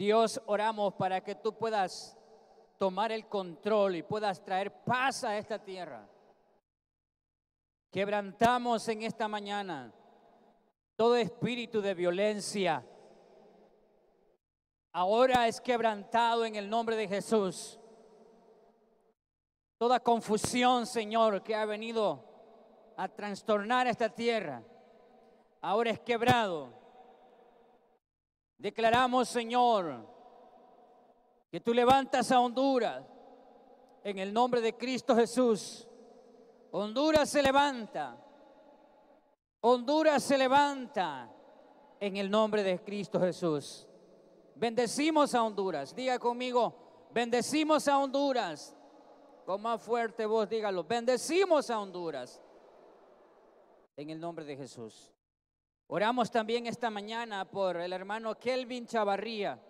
Dios, oramos para que tú puedas tomar el control y puedas traer paz a esta tierra. Quebrantamos en esta mañana todo espíritu de violencia. Ahora es quebrantado en el nombre de Jesús. Toda confusión, Señor, que ha venido a trastornar esta tierra, ahora es quebrado Declaramos, Señor, que tú levantas a Honduras en el nombre de Cristo Jesús. Honduras se levanta. Honduras se levanta en el nombre de Cristo Jesús. Bendecimos a Honduras. Diga conmigo, bendecimos a Honduras. Con más fuerte voz dígalo. Bendecimos a Honduras. En el nombre de Jesús. Oramos también esta mañana por el hermano Kelvin Chavarría.